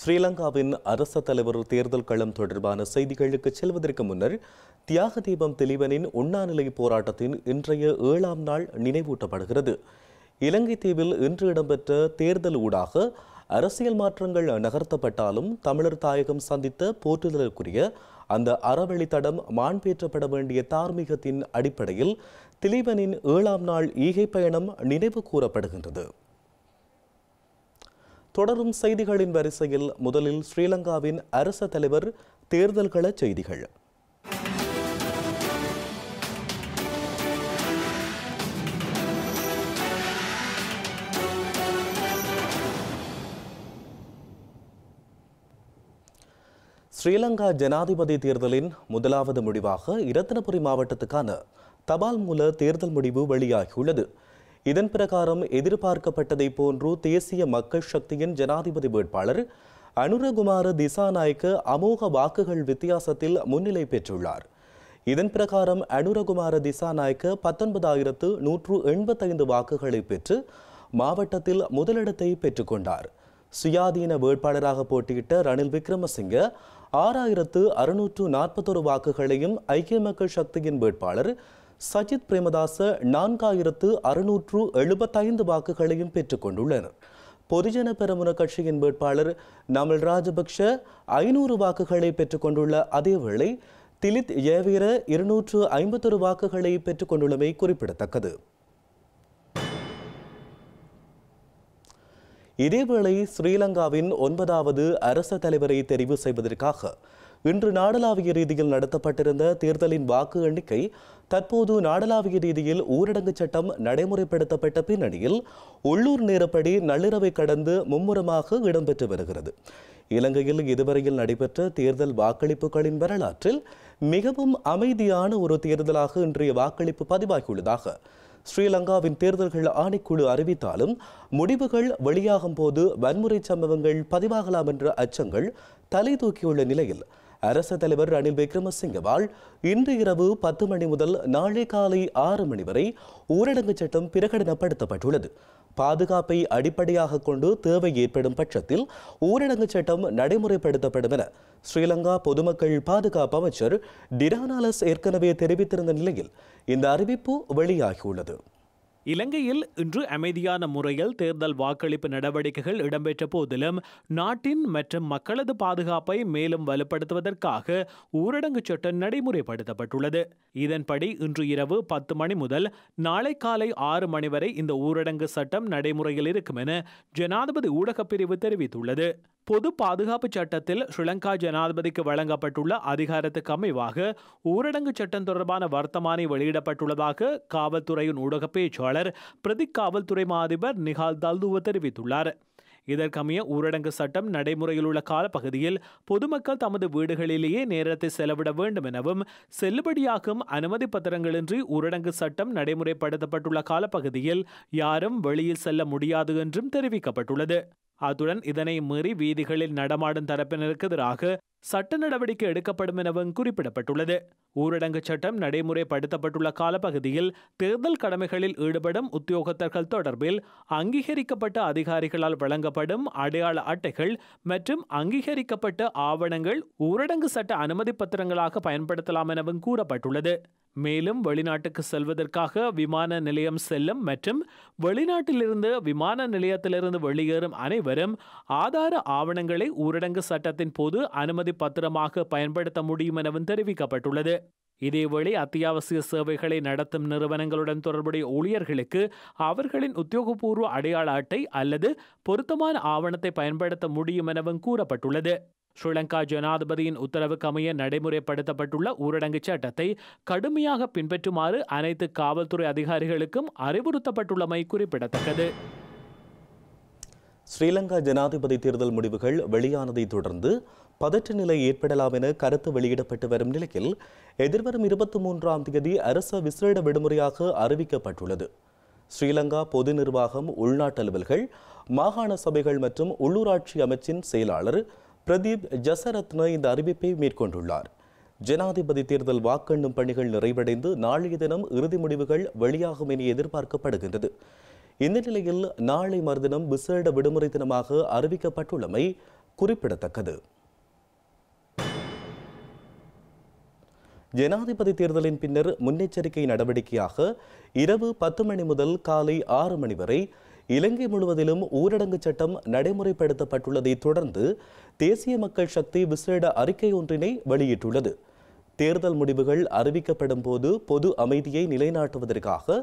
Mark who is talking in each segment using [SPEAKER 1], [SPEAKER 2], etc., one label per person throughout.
[SPEAKER 1] ஸ்ரீலங்காவின் அரச தலைவர் தேர்தல் களம் தொடர்பான செய்திகளுக்கு செல்வதற்கு முன்னர் தியாக தீபம் தெளிவனின் உண்ணாநிலை போராட்டத்தின் இன்றைய ஏழாம் நாள் நினைவூட்டப்படுகிறது இலங்கை தீவில் இன்று இடம்பெற்ற தேர்தல் ஊடாக அரசியல் மாற்றங்கள் நகர்த்தப்பட்டாலும் தமிழர் தாயகம் சந்தித்த போற்றுதலுக்குரிய அந்த அறவழி தடம் வேண்டிய தார்மீகத்தின் அடிப்படையில் திலீபனின் ஏழாம் நாள் ஈகை பயணம் நினைவு கூறப்படுகின்றது தொடரும் செய்திகளின் வரிசையில் முதலில் ஸ்ரீலங்காவின் அரச தலைவர் தேர்தல்கள செய்திகள் ஸ்ரீலங்கா ஜனாதிபதி தேர்தலின் முதலாவது முடிவாக இரத்தினபுரி மாவட்டத்துக்கான தபால் மூல தேர்தல் முடிவு வெளியாகியுள்ளது இதன் பிரகாரம் எதிர்பார்க்கப்பட்டதை போன்று தேசிய மக்கள் சக்தியின் ஜனாதிபதி வேட்பாளர் அனுரகுமார திசாநாயக்க அமோக வாக்குகள் வித்தியாசத்தில் முன்னிலை பெற்றுள்ளார் இதன் பிரகாரம் அனுரகுமார திசாநாயக்க பத்தொன்பதாயிரத்து நூற்று எண்பத்தைந்து வாக்குகளை பெற்று மாவட்டத்தில் முதலிடத்தை பெற்றுக்கொண்டார் சுயாதீன வேட்பாளராக போட்டியிட்ட ரணில் விக்ரமசிங்க ஆறாயிரத்து அறுநூற்று நாற்பத்தொரு வாக்குகளையும் ஐக்கிய மக்கள் சக்தியின் வேட்பாளர் சஜித் பிரேமதாச நான்காயிரத்து அறுநூற்று எழுபத்தைந்து வாக்குகளையும் கொண்டுள்ளனர் பொதுஜன பெருமுன கட்சியின் வேட்பாளர் நமல் ராஜபக்ஷ ஐநூறு வாக்குகளை கொண்டுள்ள அதேவேளை திலித் ஏவீர இருநூற்று ஐம்பத்தொரு வாக்குகளை கொண்டுள்ளமை குறிப்பிடத்தக்கது இதேவேளை ஸ்ரீலங்காவின் ஒன்பதாவது அரச தலைவரை தெரிவு செய்வதற்காக இன்று நாடளாவிய ரீதியில் நடத்தப்பட்டிருந்த தேர்தலின் வாக்கு எண்ணிக்கை தற்போது நாடளாவிய ரீதியில் ஊரடங்கு சட்டம் நடைமுறைப்படுத்தப்பட்ட பின்னணியில் உள்ளூர் நேரப்படி நள்ளிரவை கடந்து மும்முரமாக இடம்பெற்று வருகிறது இலங்கையில் இதுவரையில் நடைபெற்ற தேர்தல் வாக்களிப்புகளின் வரலாற்றில் மிகவும் அமைதியான ஒரு தேர்தலாக இன்றைய வாக்களிப்பு பதிவாகியுள்ளதாக ஸ்ரீலங்காவின் தேர்தல்கள் ஆணைக்குழு அறிவித்தாலும் முடிவுகள் வெளியாகும் போது வன்முறை சம்பவங்கள் பதிவாகலாம் என்ற அச்சங்கள் தலை தூக்கியுள்ள நிலையில் அரச தலைவர் ரணில் விக்ரமசிங்கவால் இன்று இரவு பத்து மணி முதல் நாளை காலை ஆறு மணி வரை ஊரடங்கு சட்டம் பிரகடனப்படுத்தப்பட்டுள்ளது பாதுகாப்பை அடிப்படையாக கொண்டு தேவை ஏற்படும் பட்சத்தில் ஊரடங்கு சட்டம் நடைமுறைப்படுத்தப்படும் என ஸ்ரீலங்கா பொதுமக்கள் பாதுகாப்பு அமைச்சர் டிரானாலஸ் ஏற்கனவே தெரிவித்திருந்த நிலையில் இந்த அறிவிப்பு வெளியாகியுள்ளது
[SPEAKER 2] இலங்கையில் இன்று அமைதியான முறையில் தேர்தல் வாக்களிப்பு நடவடிக்கைகள் இடம்பெற்ற போதிலும் நாட்டின் மற்றும் மக்களது பாதுகாப்பை மேலும் வலுப்படுத்துவதற்காக ஊரடங்கு சட்டம் நடைமுறைப்படுத்தப்பட்டுள்ளது இதன்படி இன்று இரவு பத்து மணி முதல் நாளை காலை ஆறு மணி வரை இந்த ஊரடங்கு சட்டம் நடைமுறையில் இருக்கும் என ஜனாதிபதி ஊடகப்பிரிவு தெரிவித்துள்ளது பொது பாதுகாப்பு சட்டத்தில் ஸ்ரீலங்கா ஜனாதிபதிக்கு வழங்கப்பட்டுள்ள அதிகாரத்துக்கு அமைவாக ஊரடங்கு சட்டம் தொடர்பான வர்த்தமானி வெளியிடப்பட்டுள்ளதாக காவல்துறையின் ஊடக பேச்சாளர் பிரதி காவல்துறை மாதிபர் நிகால் தல்துவ தெரிவித்துள்ளார் இதற்கமைய ஊரடங்கு சட்டம் நடைமுறையில் உள்ள காலப்பகுதியில் பொதுமக்கள் தமது வீடுகளிலேயே நேரத்தை செலவிட வேண்டும் எனவும் செல்லுபடியாகும் அனுமதி பத்திரங்களின்றி ஊரடங்கு சட்டம் நடைமுறைப்படுத்தப்பட்டுள்ள காலப்பகுதியில் யாரும் வெளியில் செல்ல முடியாது என்றும் தெரிவிக்கப்பட்டுள்ளது அத்துடன் இதனை மீறி வீதிகளில் நடமாடும் தரப்பினருக்கு எதிராக சட்ட நடவடிக்கை எடுக்கப்படும் எனவும் குறிப்பிடப்பட்டுள்ளது ஊரடங்கு சட்டம் நடைமுறைப்படுத்தப்பட்டுள்ள காலப்பகுதியில் தேர்தல் கடமைகளில் ஈடுபடும் உத்தியோகத்தர்கள் தொடர்பில் அங்கீகரிக்கப்பட்ட அதிகாரிகளால் வழங்கப்படும் அடையாள அட்டைகள் மற்றும் அங்கீகரிக்கப்பட்ட ஆவணங்கள் ஊரடங்கு சட்ட அனுமதி பத்திரங்களாக பயன்படுத்தலாம் எனவும் கூறப்பட்டுள்ளது மேலும் வெளிநாட்டுக்கு செல்வதற்காக விமான நிலையம் செல்லும் மற்றும் வெளிநாட்டிலிருந்து விமான நிலையத்திலிருந்து வெளியேறும் அனைவரும் ஆதார ஆவணங்களை ஊரடங்கு சட்டத்தின் போது அனுமதி பத்திரமாக பயன்படுத்த முடியும் எனவும் தெரிவிக்கப்பட்டுள்ளது இதேவேளை அத்தியாவசிய சேவைகளை நடத்தும் நிறுவனங்களுடன் தொடர்புடைய ஊழியர்களுக்கு அவர்களின் உத்தியோகபூர்வ அடையாள அட்டை அல்லது பொருத்தமான ஆவணத்தை பயன்படுத்த முடியும் எனவும் கூறப்பட்டுள்ளது ஸ்ரீலங்கா ஜனாதிபதியின் உத்தரவுக்கமைய நடைமுறைப்படுத்தப்பட்டுள்ள ஊரடங்கு சட்டத்தை கடுமையாக பின்பற்றுமாறு அனைத்து காவல்துறை அதிகாரிகளுக்கும் அறிவுறுத்தப்பட்டுள்ளமை குறிப்பிடத்தக்கது
[SPEAKER 1] ஸ்ரீலங்கா ஜனாதிபதி தேர்தல் முடிவுகள் வெளியானதை தொடர்ந்து பதற்ற நிலை ஏற்படலாம் என கருத்து வெளியிடப்பட்டு வரும் நிலையில் எதிர்வரும் இருபத்தி மூன்றாம் தேதி அரச விசேட விடுமுறையாக அறிவிக்கப்பட்டுள்ளது ஸ்ரீலங்கா பொது நிர்வாகம் உள்நாட்டு அலுவல்கள் மாகாண சபைகள் மற்றும் உள்ளூராட்சி அமைச்சின் செயலாளர் பிரதீப் ஜசரத்ன இந்த அறிவிப்பை மேற்கொண்டுள்ளார் ஜனாதிபதி தேர்தல் வாக்கெண்ணும் பணிகள் நிறைவடைந்து நாளைய தினம் இறுதி முடிவுகள் வெளியாகும் என எதிர்பார்க்கப்படுகின்றது இந்த நிலையில் நாளை மறுதினம் விசேட விடுமுறை தினமாக அறிவிக்கப்பட்டுள்ளமை குறிப்பிடத்தக்கது ஜனாதிபதி தேர்தலின் பின்னர் முன்னெச்சரிக்கை நடவடிக்கையாக இரவு பத்து மணி முதல் காலை ஆறு மணி வரை இலங்கை முழுவதிலும் ஊரடங்கு சட்டம் நடைமுறைப்படுத்தப்பட்டுள்ளதை தொடர்ந்து தேசிய மக்கள் சக்தி விசேட அறிக்கை ஒன்றினை வெளியிட்டுள்ளது தேர்தல் முடிவுகள் அறிவிக்கப்படும் போது பொது அமைதியை நிலைநாட்டுவதற்காக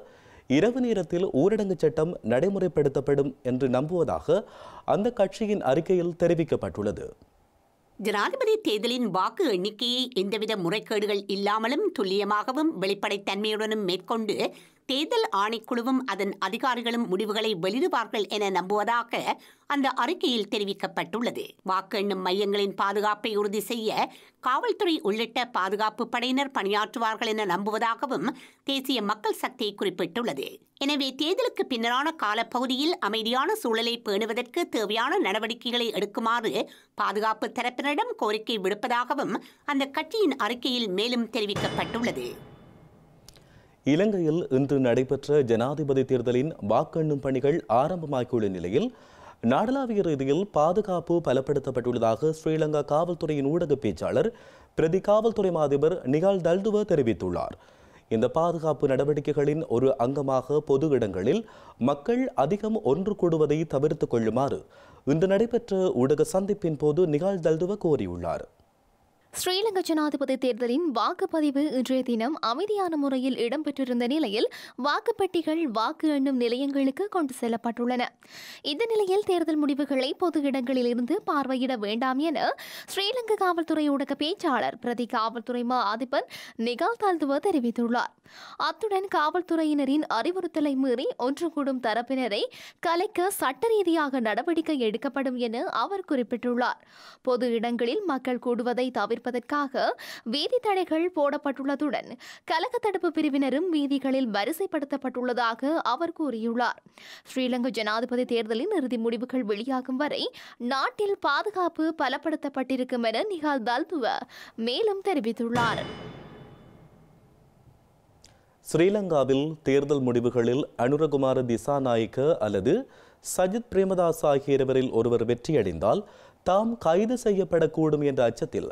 [SPEAKER 1] இரவு நேரத்தில் ஊரடங்கு சட்டம் நடைமுறைப்படுத்தப்படும் என்று நம்புவதாக அந்த கட்சியின் அறிக்கையில் தெரிவிக்கப்பட்டுள்ளது
[SPEAKER 3] ஜனாதிபதி தேர்தலின் வாக்கு எண்ணிக்கையை எந்தவித முறைகேடுகள் இல்லாமலும் துல்லியமாகவும் வெளிப்படைத்தன்மையுடனும் மேற்கொண்டு தேர்தல் ஆணைக்குழுவும் அதன் அதிகாரிகளும் முடிவுகளை வெளியிடுவார்கள் என நம்புவதாக அந்த அறிக்கையில் தெரிவிக்கப்பட்டுள்ளது வாக்கு எண்ணும் மையங்களின் பாதுகாப்பை உறுதி செய்ய காவல்துறை உள்ளிட்ட பாதுகாப்பு படையினர் பணியாற்றுவார்கள் என நம்புவதாகவும் தேசிய மக்கள் சக்தி குறிப்பிட்டுள்ளது எனவே தேர்தலுக்கு பின்னரான காலப்பகுதியில் அமைதியான சூழலை பேணுவதற்கு தேவையான நடவடிக்கைகளை எடுக்குமாறு பாதுகாப்பு தரப்பினரிடம் கோரிக்கை விடுப்பதாகவும் அந்த கட்சியின் அறிக்கையில் மேலும் தெரிவிக்கப்பட்டுள்ளது
[SPEAKER 1] இலங்கையில் இன்று நடைபெற்ற ஜனாதிபதி தேர்தலின் வாக்கெண்ணும் பணிகள் ஆரம்பமாகியுள்ள நிலையில் நாடளாவிய ரீதியில் பாதுகாப்பு பலப்படுத்தப்பட்டுள்ளதாக ஸ்ரீலங்கா காவல்துறையின் ஊடக பேச்சாளர் பிரதி காவல்துறை மாதிபர் நிகால் தல்துவ தெரிவித்துள்ளார் இந்த பாதுகாப்பு நடவடிக்கைகளின் ஒரு அங்கமாக பொது இடங்களில் மக்கள் அதிகம் ஒன்று கூடுவதை தவிர்த்து கொள்ளுமாறு இன்று நடைபெற்ற ஊடக சந்திப்பின் போது நிகால் தல்துவ கோரியுள்ளார்
[SPEAKER 4] ஸ்ரீலங்கா ஜனாதிபதி தேர்தலின் வாக்குப்பதிவு இன்றைய தினம் அமைதியான முறையில் இடம்பெற்றிருந்த நிலையில் வாக்குப்பட்டிகள் வாக்கு எண்ணும் நிலையங்களுக்கு கொண்டு செல்லப்பட்டுள்ளன இந்த நிலையில் தேர்தல் முடிவுகளை பொது இடங்களில் இருந்து பார்வையிட வேண்டாம் என ஸ்ரீலங்கா காவல்துறை ஊடக பேச்சாளர் பிரதி காவல்துறை மா அதிபர் நிகால் தாழ்த்துவ தெரிவித்துள்ளார் அத்துடன் காவல்துறையினரின் அறிவுறுத்தலை மீறி ஒன்று கூடும் தரப்பினரை கலைக்க சட்ட ரீதியாக நடவடிக்கை எடுக்கப்படும் என அவர் குறிப்பிட்டுள்ளார் பொது இடங்களில் மக்கள் கூடுவதை தவிர்க்க தவிர்ப்பதற்காக வீதி தடைகள் போடப்பட்டுள்ளதுடன் கலக தடுப்பு பிரிவினரும் வீதிகளில் வரிசைப்படுத்தப்பட்டுள்ளதாக அவர் கூறியுள்ளார் ஸ்ரீலங்கா ஜனாதிபதி தேர்தலின் இறுதி முடிவுகள் வெளியாகும் வரை நாட்டில் பாதுகாப்பு பலப்படுத்தப்பட்டிருக்கும் என நிகால் தல்துவ மேலும் தெரிவித்துள்ளார்
[SPEAKER 1] ஸ்ரீலங்காவில் தேர்தல் முடிவுகளில் அனுரகுமார திசாநாயக்க அல்லது சஜித் பிரேமதாஸ் ஆகியவரில் ஒருவர் வெற்றியடைந்தால் தாம் கைது செய்யப்படக்கூடும் என்ற அச்சத்தில்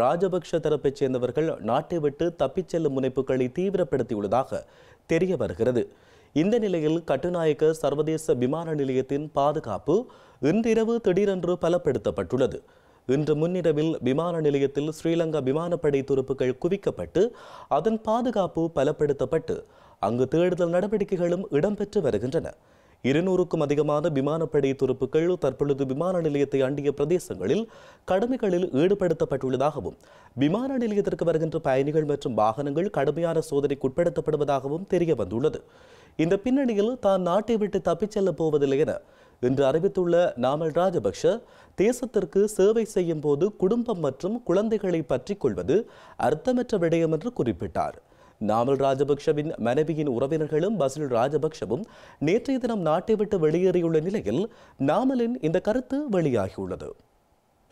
[SPEAKER 1] ராஜபக்ஷ தரப்பைச் சேர்ந்தவர்கள் நாட்டை விட்டு தப்பிச் செல்லும் முனைப்புகளை தீவிரப்படுத்தியுள்ளதாக தெரிய வருகிறது இந்த நிலையில் கட்டுநாயக்க சர்வதேச விமான நிலையத்தின் பாதுகாப்பு இன்றிரவு திடீரென்று பலப்படுத்தப்பட்டுள்ளது இன்று முன்னிரவில் விமான நிலையத்தில் ஸ்ரீலங்கா விமானப்படை துருப்புகள் குவிக்கப்பட்டு அதன் பாதுகாப்பு பலப்படுத்தப்பட்டு அங்கு தேடுதல் நடவடிக்கைகளும் இடம்பெற்று வருகின்றன இருநூறுக்கும் அதிகமான விமானப்படை துருப்புகள் தற்பொழுது விமான நிலையத்தை அண்டிய பிரதேசங்களில் கடமைகளில் ஈடுபடுத்தப்பட்டுள்ளதாகவும் விமான நிலையத்திற்கு வருகின்ற பயணிகள் மற்றும் வாகனங்கள் கடுமையான சோதனைக்கு உட்படுத்தப்படுவதாகவும் தெரிய வந்துள்ளது இந்த பின்னணியில் தான் நாட்டை விட்டு தப்பிச் செல்லப் போவதில்லை என இன்று அறிவித்துள்ள நாமல் ராஜபக்ஷ தேசத்திற்கு சேவை செய்யும் போது குடும்பம் மற்றும் குழந்தைகளை பற்றிக் கொள்வது அர்த்தமற்ற விடயம் என்று குறிப்பிட்டார் நாமல் ராஜபக்ஷவின் மனைவியின் உறவினர்களும் பசில் ராஜபக்ஷவும் நேற்றைய தினம் நாட்டை விட்டு வெளியேறியுள்ள நிலையில் நாமலின் இந்த கருத்து வெளியாகியுள்ளது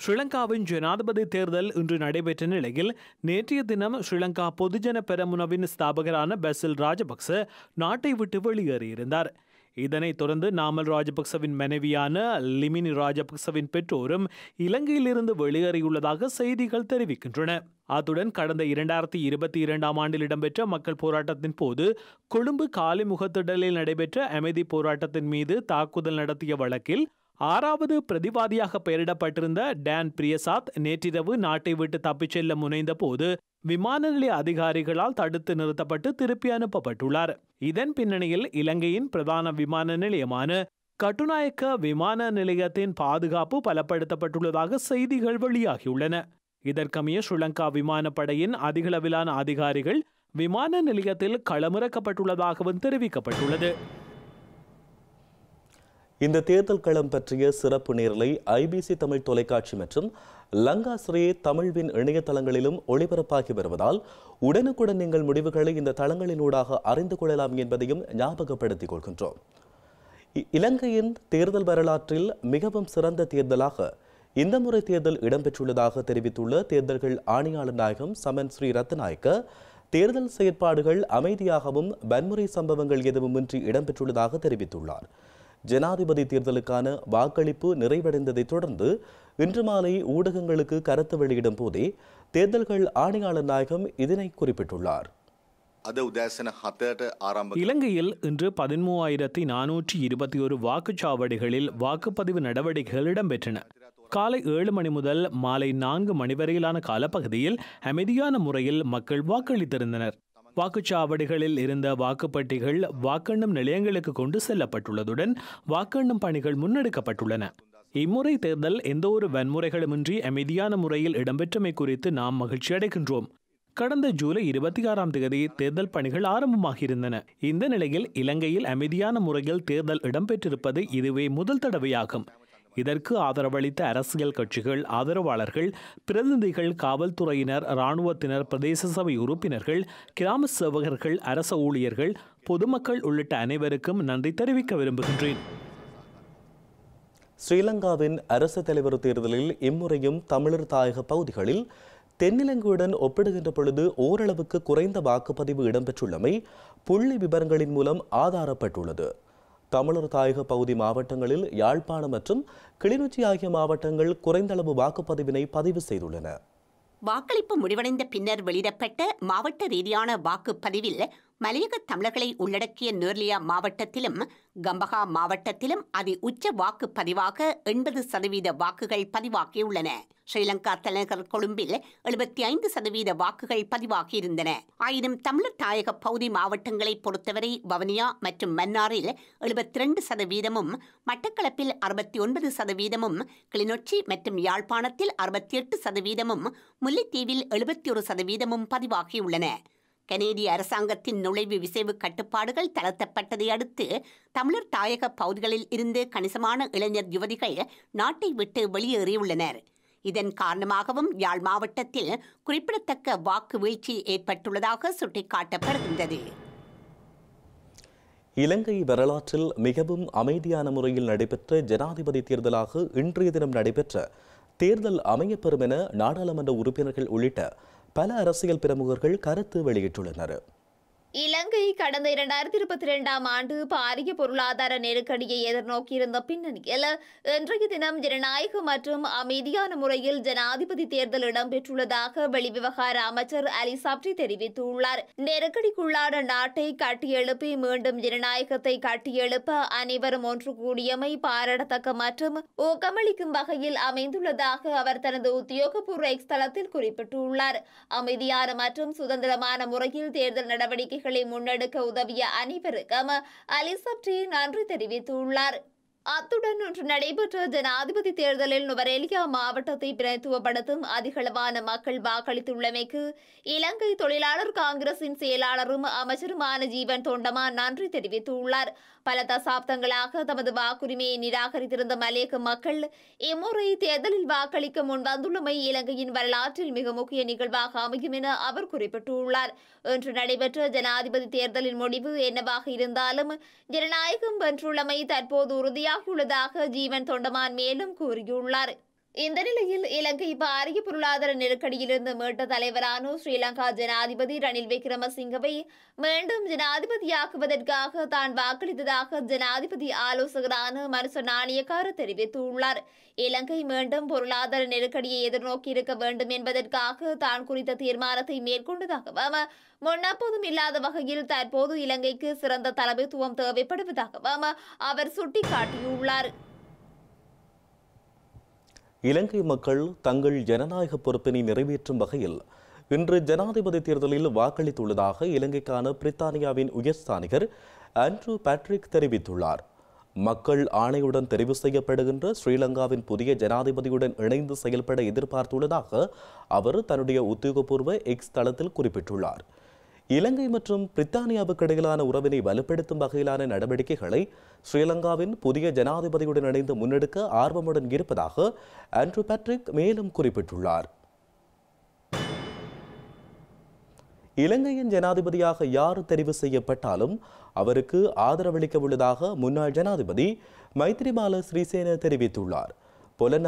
[SPEAKER 2] ஸ்ரீலங்காவின் ஜனாதிபதி தேர்தல் இன்று நடைபெற்ற நிலையில் நேற்றைய தினம் ஸ்ரீலங்கா பொதுஜன பெரமுனவின் ஸ்தாபகரான பசில் ராஜபக்ச நாட்டை விட்டு வெளியேறியிருந்தார் இதனைத் தொடர்ந்து நாமல் ராஜபக்சவின் மனைவியான லிமினி ராஜபக்சவின் பெற்றோரும் இலங்கையிலிருந்து வெளியேறியுள்ளதாக செய்திகள் தெரிவிக்கின்றன அத்துடன் கடந்த இரண்டாயிரத்தி இருபத்தி இரண்டாம் ஆண்டில் இடம்பெற்ற மக்கள் போராட்டத்தின் போது கொழும்பு காலிமுகத்திடலில் நடைபெற்ற அமைதி போராட்டத்தின் மீது தாக்குதல் நடத்திய வழக்கில் ஆறாவது பிரதிவாதியாக பெயரிடப்பட்டிருந்த டேன் பிரியசாத் நேற்றிரவு நாட்டை விட்டு தப்பிச் செல்ல முனைந்த போது விமான நிலைய அதிகாரிகளால் தடுத்து நிறுத்தப்பட்டு திருப்பி அனுப்பப்பட்டுள்ளார் இதன் பின்னணியில் இலங்கையின் பிரதான விமான நிலையமான கட்டுநாயக்க விமான நிலையத்தின் பாதுகாப்பு பலப்படுத்தப்பட்டுள்ளதாக செய்திகள் வெளியாகியுள்ளன இதற்கமைய ஸ்ரீலங்கா விமானப்படையின் அதிகளவிலான அதிகாரிகள் விமான நிலையத்தில் களமிறக்கப்பட்டுள்ளதாகவும் தெரிவிக்கப்பட்டுள்ளது
[SPEAKER 1] இந்த தேர்தல் களம் பற்றிய சிறப்பு நேரலை ஐபிசி தமிழ் தொலைக்காட்சி மற்றும் லங்காசிரியே தமிழ்வின் இணையதளங்களிலும் ஒளிபரப்பாகி வருவதால் உடனுக்குடன் நீங்கள் முடிவுகளை இந்த தளங்களினூடாக அறிந்து கொள்ளலாம் என்பதையும் ஞாபகப்படுத்திக் கொள்கின்றோம் இலங்கையின் தேர்தல் வரலாற்றில் மிகவும் சிறந்த தேர்தலாக இந்த முறை தேர்தல் இடம்பெற்றுள்ளதாக தெரிவித்துள்ள தேர்தல்கள் ஆணையாளர் நாயகம் சமன் ஸ்ரீ ரத்நாயக்க தேர்தல் செயற்பாடுகள் அமைதியாகவும் வன்முறை சம்பவங்கள் எதுவுமின்றி இடம்பெற்றுள்ளதாக தெரிவித்துள்ளார் ஜனாதிபதி தேர்தலுக்கான வாக்களிப்பு நிறைவடைந்ததைத் தொடர்ந்து இன்று மாலை ஊடகங்களுக்கு கருத்து வெளியிடும் போதே தேர்தல்கள் ஆணையாளர் நாயகம் இதனை குறிப்பிட்டுள்ளார் இலங்கையில் இன்று பதிமூவாயிரத்தி
[SPEAKER 2] நானூற்றி இருபத்தி ஒரு வாக்குச்சாவடிகளில் வாக்குப்பதிவு நடவடிக்கைகள் இடம்பெற்றன காலை ஏழு மணி முதல் மாலை நான்கு மணி வரையிலான காலப்பகுதியில் அமைதியான முறையில் மக்கள் வாக்களித்திருந்தனர் வாக்குச்சாவடிகளில் இருந்த வாக்குப்பட்டிகள் வாக்கெண்ணும் நிலையங்களுக்கு கொண்டு செல்லப்பட்டுள்ளதுடன் வாக்கெண்ணும் பணிகள் முன்னெடுக்கப்பட்டுள்ளன இம்முறை தேர்தல் எந்தவொரு வன்முறைகளுமின்றி அமைதியான முறையில் இடம்பெற்றமை குறித்து நாம் மகிழ்ச்சி அடைகின்றோம் கடந்த ஜூலை இருபத்தி ஆறாம் தேதி தேர்தல் பணிகள் ஆரம்பமாகியிருந்தன இந்த நிலையில் இலங்கையில் அமைதியான முறையில் தேர்தல் இடம்பெற்றிருப்பது இதுவே முதல் தடவையாகும் இதற்கு ஆதரவளித்த அரசியல் கட்சிகள் ஆதரவாளர்கள் பிரதிநிதிகள் காவல்துறையினர் இராணுவத்தினர் பிரதேச சபை உறுப்பினர்கள் கிராம சேவகர்கள் அரச ஊழியர்கள் பொதுமக்கள் உள்ளிட்ட அனைவருக்கும் நன்றி
[SPEAKER 1] தெரிவிக்க விரும்புகின்றேன் ஸ்ரீலங்காவின் அரசு தலைவர் தேர்தலில் இம்முறையும் தமிழர் தாயக பகுதிகளில் தென்னிலங்கையுடன் ஒப்பிடுகின்ற பொழுது ஓரளவுக்கு குறைந்த வாக்குப்பதிவு இடம்பெற்றுள்ளமை புள்ளி விவரங்களின் மூலம் ஆதாரப்பட்டுள்ளது தமிழர் தாயக பகுதி மாவட்டங்களில் யாழ்ப்பாணம் மற்றும் கிளிநொச்சி ஆகிய மாவட்டங்கள் குறைந்தளவு வாக்குப்பதிவினை பதிவு செய்துள்ளன
[SPEAKER 3] வாக்களிப்பு முடிவடைந்த பின்னர் வெளியிடப்பட்ட மாவட்ட ரீதியான வாக்குப்பதிவில் மலையக தமிழர்களை உள்ளடக்கிய நேர்லியா மாவட்டத்திலும் கம்பகா மாவட்டத்திலும் அதி உச்ச வாக்கு பதிவாக எண்பது சதவீத வாக்குகள் பதிவாகியுள்ளன ஸ்ரீலங்கா தலைநகர் கொழும்பில் எழுபத்தி ஐந்து சதவீத வாக்குகள் பதிவாகியிருந்தன ஆயினும் தமிழர் தாயக பகுதி மாவட்டங்களை பொறுத்தவரை வவனியா மற்றும் மன்னாரில் எழுபத்தி இரண்டு சதவீதமும் மட்டக்களப்பில் அறுபத்தி ஒன்பது சதவீதமும் கிளிநொச்சி மற்றும் யாழ்ப்பாணத்தில் அறுபத்தி எட்டு சதவீதமும் முல்லைத்தீவில் எழுபத்தி ஒரு சதவீதமும் பதிவாகியுள்ளன கனேடிய அரசாங்கத்தின் நுழைவு விசைவு கட்டுப்பாடுகள் தளர்த்தப்பட்டதை அடுத்து தமிழர் தாயக பகுதிகளில் இருந்து கணிசமான இளைஞர் யுவதிகள் நாட்டை விட்டு வெளியேறியுள்ளனர் இதன் காரணமாகவும் யாழ் மாவட்டத்தில் குறிப்பிடத்தக்க வாக்கு வீழ்ச்சி ஏற்பட்டுள்ளதாக சுட்டிக்காட்டப்படுகின்றது
[SPEAKER 1] இலங்கை வரலாற்றில் மிகவும் அமைதியான முறையில் நடைபெற்ற ஜனாதிபதி தேர்தலாக இன்றைய தினம் நடைபெற்ற தேர்தல் அமையப்பெறும் என நாடாளுமன்ற உறுப்பினர்கள் உள்ளிட்ட பல அரசியல் பிரமுகர்கள் கருத்து வெளியிட்டுள்ளனர்
[SPEAKER 4] இலங்கை கடந்த இரண்டாயிரத்தி இருபத்தி இரண்டாம் ஆண்டு பாரிய பொருளாதார நெருக்கடியை எதிர்நோக்கியிருந்த பின்னணியில் இன்றைய தினம் ஜனநாயக மற்றும் அமைதியான முறையில் ஜனாதிபதி தேர்தல் இடம்பெற்றுள்ளதாக வெளிவிவகார அமைச்சர் அலி சாப்டி தெரிவித்துள்ளார் நெருக்கடிக்குள்ளான நாட்டை கட்டியெழுப்பி மீண்டும் ஜனநாயகத்தை கட்டியெழுப்ப அனைவரும் ஒன்று கூடியமை பாராட்டத்தக்க மற்றும் ஊக்கமளிக்கும் வகையில் அமைந்துள்ளதாக அவர் தனது உத்தியோகபூர்வ எக்ஸ் தளத்தில் குறிப்பிட்டுள்ளார் அமைதியான மற்றும் சுதந்திரமான முறையில் தேர்தல் நடவடிக்கை முயற்சிகளை முன்னெடுக்க உதவிய அனைவருக்கும் அலிசப்டி நன்றி தெரிவித்துள்ளார் அத்துடன் இன்று நடைபெற்ற ஜனாதிபதி தேர்தலில் நுவரேலியா மாவட்டத்தை பிரதித்துவப்படுத்தும் அதிகளவான மக்கள் வாக்களித்துள்ளமைக்கு இலங்கை தொழிலாளர் காங்கிரசின் செயலாளரும் அமைச்சருமான ஜீவன் தொண்டமா நன்றி தெரிவித்துள்ளார் பல தசாப்தங்களாக தமது வாக்குரிமையை நிராகரித்திருந்த மலேக்க மக்கள் இம்முறை தேர்தலில் வாக்களிக்க முன் வந்துள்ளமை இலங்கையின் வரலாற்றில் மிக முக்கிய நிகழ்வாக அமையும் என அவர் குறிப்பிட்டுள்ளார் இன்று நடைபெற்ற ஜனாதிபதி தேர்தலின் முடிவு என்னவாக இருந்தாலும் ஜனநாயகம் வென்றுள்ளமை தற்போது உறுதியாகியுள்ளதாக ஜீவன் தொண்டமான் மேலும் கூறியுள்ளார் இந்த நிலையில் இலங்கை பாரிய பொருளாதார நெருக்கடியிலிருந்து மீட்ட தலைவரான ஸ்ரீலங்கா ஜனாதிபதி ரணில் விக்ரமசிங்கவை மீண்டும் ஜனாதிபதியாக்குவதற்காக தான் வாக்களித்ததாக ஜனாதிபதி ஆலோசகரான மனுச நாணயக்கார தெரிவித்துள்ளார் இலங்கை மீண்டும் பொருளாதார நெருக்கடியை எதிர்நோக்கி இருக்க வேண்டும் என்பதற்காக தான் குறித்த தீர்மானத்தை மேற்கொண்டதாகவும் முன்னப்போதும் இல்லாத வகையில் தற்போது இலங்கைக்கு சிறந்த தலைமைத்துவம் தேவைப்படுவதாகவும் அவர் சுட்டிக்காட்டியுள்ளார்
[SPEAKER 1] இலங்கை மக்கள் தங்கள் ஜனநாயக பொறுப்பினை நிறைவேற்றும் வகையில் இன்று ஜனாதிபதி தேர்தலில் வாக்களித்துள்ளதாக இலங்கைக்கான பிரித்தானியாவின் உயர்ஸ்தானிகர் ஆண்ட்ரூ பேட்ரிக் தெரிவித்துள்ளார் மக்கள் ஆணையுடன் தெரிவு செய்யப்படுகின்ற ஸ்ரீலங்காவின் புதிய ஜனாதிபதியுடன் இணைந்து செயல்பட எதிர்பார்த்துள்ளதாக அவர் தன்னுடைய உத்தியோகபூர்வ எக்ஸ் தளத்தில் குறிப்பிட்டுள்ளார் இலங்கை மற்றும் பிரித்தானியாவுக்கு இடையிலான உறவினை வலுப்படுத்தும் வகையிலான நடவடிக்கைகளை ஸ்ரீலங்காவின் புதிய ஜனாதிபதியுடன் இணைந்து முன்னெடுக்க ஆர்வமுடன் இருப்பதாக ஆண்ட்ரூ பேட்ரிக் மேலும் குறிப்பிட்டுள்ளார் இலங்கையின் ஜனாதிபதியாக யார் தெரிவு செய்யப்பட்டாலும் அவருக்கு ஆதரவளிக்க உள்ளதாக முன்னாள் ஜனாதிபதி மைத்ரிபால ஸ்ரீசேன தெரிவித்துள்ளார்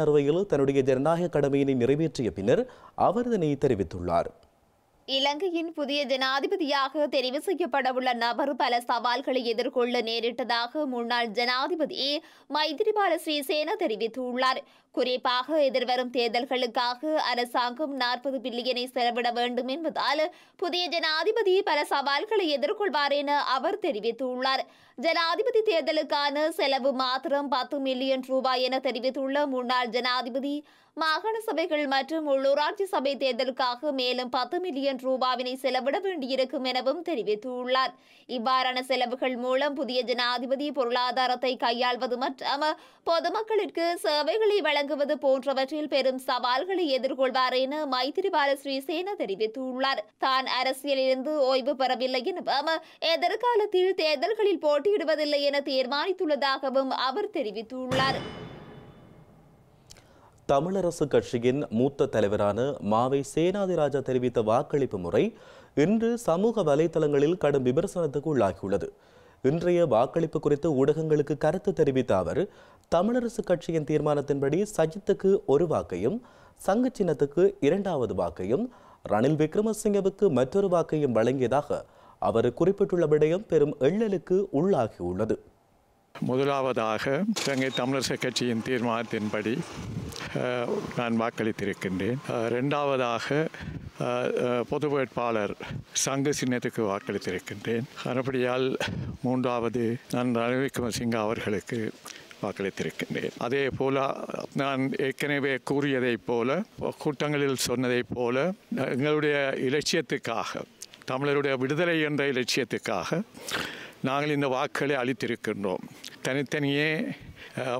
[SPEAKER 1] அறுவையில் தன்னுடைய ஜனநாயக கடமையினை நிறைவேற்றிய பின்னர் அவர் இதனை தெரிவித்துள்ளார்
[SPEAKER 4] இலங்கையின் புதிய ஜனாதிபதியாக தெரிவு செய்யப்படவுள்ள நபர் பல சவால்களை எதிர்கொள்ள நேரிட்டதாக முன்னாள் ஜனாதிபதி மைத்ரிபால ஸ்ரீசேன தெரிவித்துள்ளார் குறிப்பாக எதிர்வரும் தேர்தல்களுக்காக அரசாங்கம் நாற்பது பில்லியனை செலவிட வேண்டும் என்பதால் புதிய ஜனாதிபதி பல சவால்களை எதிர்கொள்வார் என அவர் தெரிவித்துள்ளார் ஜனாதிபதி தேர்தலுக்கான செலவு மாத்திரம் பத்து மில்லியன் ரூபாய் என தெரிவித்துள்ள முன்னாள் ஜனாதிபதி மாகாண சபைகள் மற்றும் உள்ளூராட்சி சபை தேர்தலுக்காக மேலும் பத்து மில்லியன் ரூபாவினை செலவிட வேண்டியிருக்கும் எனவும் தெரிவித்துள்ளார் இவ்வாறான செலவுகள் மூலம் புதிய ஜனாதிபதி பொருளாதாரத்தை கையாள்வது மற்றும் பொதுமக்களிற்கு சேவைகளை வழங்க வழங்குவது போன்றவற்றில் பெரும் சவால்களை எதிர்கொள்வார் என மைத்திரிபால ஸ்ரீசேனா தெரிவித்துள்ளார் தான் அரசியலிருந்து ஓய்வு பெறவில்லை எனவும் எதிர்காலத்தில் தேர்தல்களில் போட்டியிடுவதில்லை என தீர்மானித்துள்ளதாகவும் அவர் தெரிவித்துள்ளார்
[SPEAKER 1] தமிழரசு கட்சியின் மூத்த தலைவரான மாவை சேனாதிராஜா தெரிவித்த வாக்களிப்பு முறை இன்று சமூக வலைதளங்களில் கடும் விமர்சனத்துக்கு உள்ளாகியுள்ளது இன்றைய வாக்களிப்பு குறித்து ஊடகங்களுக்கு கருத்து தெரிவித்த அவர் தமிழரசு கட்சியின் தீர்மானத்தின்படி சஜித்துக்கு ஒரு வாக்கையும் சங்க சின்னத்துக்கு இரண்டாவது வாக்கையும் ரணில் விக்ரமசிங்கவுக்கு மற்றொரு வாக்கையும் வழங்கியதாக அவர் குறிப்பிட்டுள்ள விடயம் பெரும் எள்ளலுக்கு உள்ளாகியுள்ளது
[SPEAKER 5] முதலாவதாக இலங்கை தமிழரசு கட்சியின் தீர்மானத்தின்படி நான் வாக்களித்திருக்கின்றேன் ரெண்டாவதாக பொது வேட்பாளர் சங்கு சின்னத்துக்கு வாக்களித்திருக்கின்றேன் அப்படியால் மூன்றாவது நான் ரணில் விக்ரமசிங்க அவர்களுக்கு வாக்களித்திருக்கின்றேன் அதே போல நான் ஏற்கனவே கூறியதைப் போல கூட்டங்களில் சொன்னதைப் போல எங்களுடைய இலட்சியத்துக்காக தமிழருடைய விடுதலை என்ற இலட்சியத்துக்காக நாங்கள் இந்த வாக்குகளை அளித்திருக்கின்றோம் தனித்தனியே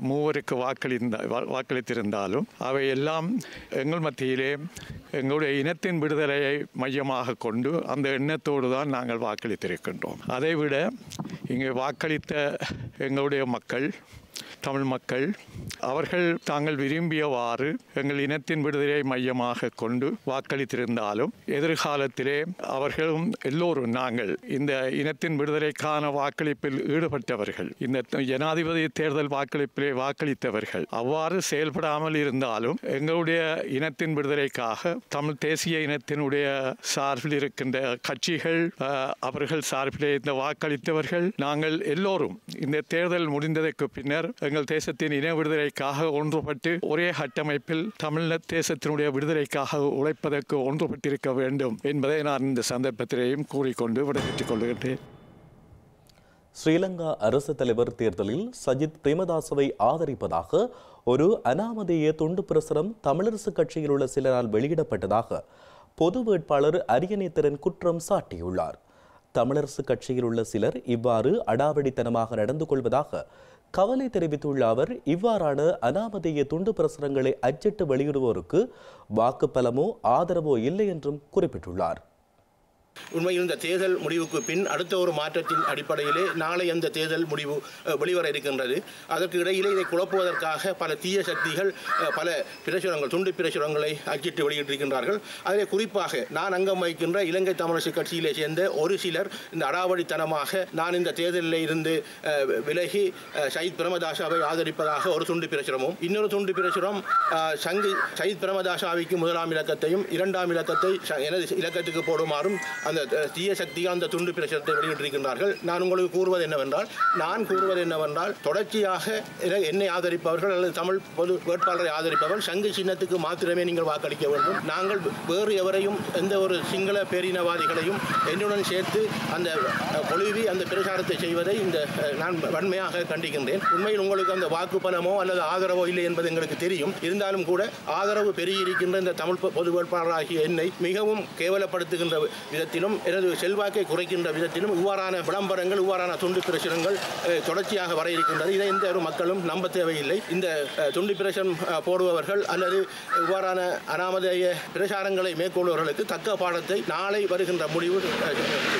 [SPEAKER 5] மூவருக்கு வாக்களிந்த வாக்களித்திருந்தாலும் அவை எல்லாம் எங்கள் மத்தியிலே எங்களுடைய இனத்தின் விடுதலையை மையமாக கொண்டு அந்த எண்ணத்தோடு தான் நாங்கள் வாக்களித்திருக்கின்றோம் அதைவிட இங்கே வாக்களித்த எங்களுடைய மக்கள் தமிழ் மக்கள் அவர்கள் தாங்கள் விரும்பியவாறு எங்கள் இனத்தின் விடுதலை மையமாக கொண்டு வாக்களித்திருந்தாலும் எதிர்காலத்திலே அவர்களும் எல்லோரும் நாங்கள் இந்த இனத்தின் விடுதலைக்கான வாக்களிப்பில் ஈடுபட்டவர்கள் இந்த ஜனாதிபதி தேர்தல் வாக்களிப்பிலே வாக்களித்தவர்கள் அவ்வாறு செயல்படாமல் இருந்தாலும் எங்களுடைய இனத்தின் விடுதலைக்காக தமிழ் தேசிய இனத்தினுடைய சார்பில் இருக்கின்ற கட்சிகள் அவர்கள் சார்பிலே இந்த வாக்களித்தவர்கள் நாங்கள் எல்லோரும் இந்த தேர்தல் முடிந்ததற்கு பின்னர் எங்கள் எங்கள் தேசத்தின் இன விடுதலைக்காக ஒன்றுபட்டு ஒரே கட்டமைப்பில் தமிழ் தேசத்தினுடைய விடுதலைக்காக உழைப்பதற்கு ஒன்றுபட்டிருக்க வேண்டும் என்பதை நான் இந்த சந்தர்ப்பத்திலேயும்
[SPEAKER 1] கூறிக்கொண்டு விடைபெற்றுக் கொள்கின்றேன் ஸ்ரீலங்கா அரசு தலைவர் தேர்தலில் சஜித் பிரேமதாசவை ஆதரிப்பதாக ஒரு அனாமதேய துண்டு பிரசுரம் தமிழரசு கட்சியில் உள்ள சிலரால் வெளியிடப்பட்டதாக பொது வேட்பாளர் அரியணைத்திறன் குற்றம் சாட்டியுள்ளார் தமிழரசு கட்சியில் உள்ள சிலர் இவ்வாறு அடாவடித்தனமாக நடந்து கொள்வதாக கவலை தெரிவித்துள்ள அவர் இவ்வாறான அனாமதேய துண்டு பிரசுரங்களை அச்சிட்டு வெளியிடுவோருக்கு வாக்கு பலமோ ஆதரவோ இல்லை என்றும் குறிப்பிட்டுள்ளார்
[SPEAKER 6] உண்மையில் இந்த தேர்தல் முடிவுக்கு பின் அடுத்த ஒரு மாற்றத்தின் அடிப்படையிலே நாளை அந்த தேர்தல் முடிவு வெளிவர இருக்கின்றது அதற்கு இடையிலே இதை குழப்புவதற்காக பல தீய சக்திகள் பல பிரசுரங்கள் துண்டு பிரசுரங்களை அச்சிட்டு வெளியிட்டிருக்கின்றார்கள் அதிலே குறிப்பாக நான் அங்கம் வகிக்கின்ற இலங்கை தமிழரசு கட்சியிலே சேர்ந்த ஒரு சிலர் இந்த அடாவடித்தனமாக நான் இந்த தேர்தலில் இருந்து விலகி சயித் பிரமதாசாவை ஆதரிப்பதாக ஒரு துண்டு பிரசுரமும் இன்னொரு துண்டு பிரசுரம் சங்கு சயித் பிரமதாசாவிக்கு முதலாம் இலக்கத்தையும் இரண்டாம் இலக்கத்தை எனது இலக்கத்துக்கு போடுமாறும் அந்த தீய சக்தியாக அந்த துண்டு பிரச்சனத்தை வெளியிட்டிருக்கின்றார்கள் நான் உங்களுக்கு கூறுவது என்னவென்றால் நான் கூறுவது என்னவென்றால் தொடர்ச்சியாக என்னை ஆதரிப்பவர்கள் அல்லது தமிழ் பொது வேட்பாளரை ஆதரிப்பவர்கள் சங்கு சின்னத்துக்கு மாத்திரமே நீங்கள் வாக்களிக்க வேண்டும் நாங்கள் வேறு எவரையும் எந்த ஒரு சிங்கள பேரினவாதிகளையும் என்னுடன் சேர்த்து அந்த பொழுவி அந்த பிரச்சாரத்தை செய்வதை இந்த நான் வன்மையாக கண்டிக்கின்றேன் உண்மையில் உங்களுக்கு அந்த வாக்கு பலமோ அல்லது ஆதரவோ இல்லை என்பது எங்களுக்கு தெரியும் இருந்தாலும் கூட ஆதரவு பெருகியிருக்கின்ற இந்த தமிழ் பொது வேட்பாளராகிய என்னை மிகவும் கேவலப்படுத்துகின்ற விதத்தில் விதத்திலும் எனது செல்வாக்கை குறைக்கின்ற விதத்திலும் இவ்வாறான விளம்பரங்கள் இவ்வாறான துண்டு பிரசுரங்கள் தொடர்ச்சியாக வர இருக்கின்றது இதை எந்த ஒரு மக்களும் நம்ப தேவையில்லை இந்த துண்டு பிரசுரம் போடுபவர்கள் அல்லது இவ்வாறான அனாமதேய பிரசாரங்களை மேற்கொள்பவர்களுக்கு தக்க பாடத்தை நாளை வருகின்ற முடிவு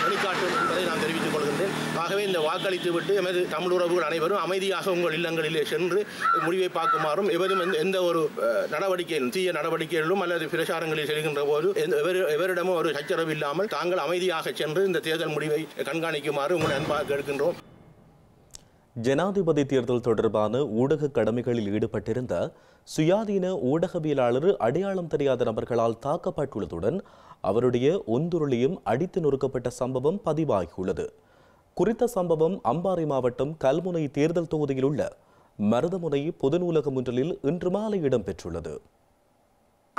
[SPEAKER 6] வெளிக்காட்டும் என்பதை நான் தெரிவித்துக் கொள்கின்றேன் ஆகவே இந்த வாக்களித்து விட்டு எமது தமிழ் உறவுகள் அனைவரும் அமைதியாக உங்கள் இல்லங்களிலே சென்று முடிவை பார்க்குமாறும் எவரும் எந்த ஒரு நடவடிக்கையிலும் தீய நடவடிக்கைகளிலும் அல்லது பிரசாரங்களில் செல்கின்ற போது எவரிடமும் ஒரு சச்சரவு இல்லாமல் தாங்கள் நாங்கள் அமைதியாக சென்று இந்த தேர்தல் முடிவை கண்காணிக்குமாறு உங்களை அன்பாக கேட்கின்றோம்
[SPEAKER 1] ஜனாதிபதி தேர்தல் தொடர்பான ஊடக கடமைகளில் ஈடுபட்டிருந்த சுயாதீன ஊடகவியலாளர் அடையாளம் தெரியாத நபர்களால் தாக்கப்பட்டுள்ளதுடன் அவருடைய ஒந்துருளியும் அடித்து நொறுக்கப்பட்ட சம்பவம் பதிவாகியுள்ளது குறித்த சம்பவம் அம்பாறை மாவட்டம் கல்முனை தேர்தல் தொகுதியில் உள்ள மருதமுனை பொது நூலகம் ஒன்றில் இன்று மாலை இடம்பெற்றுள்ளது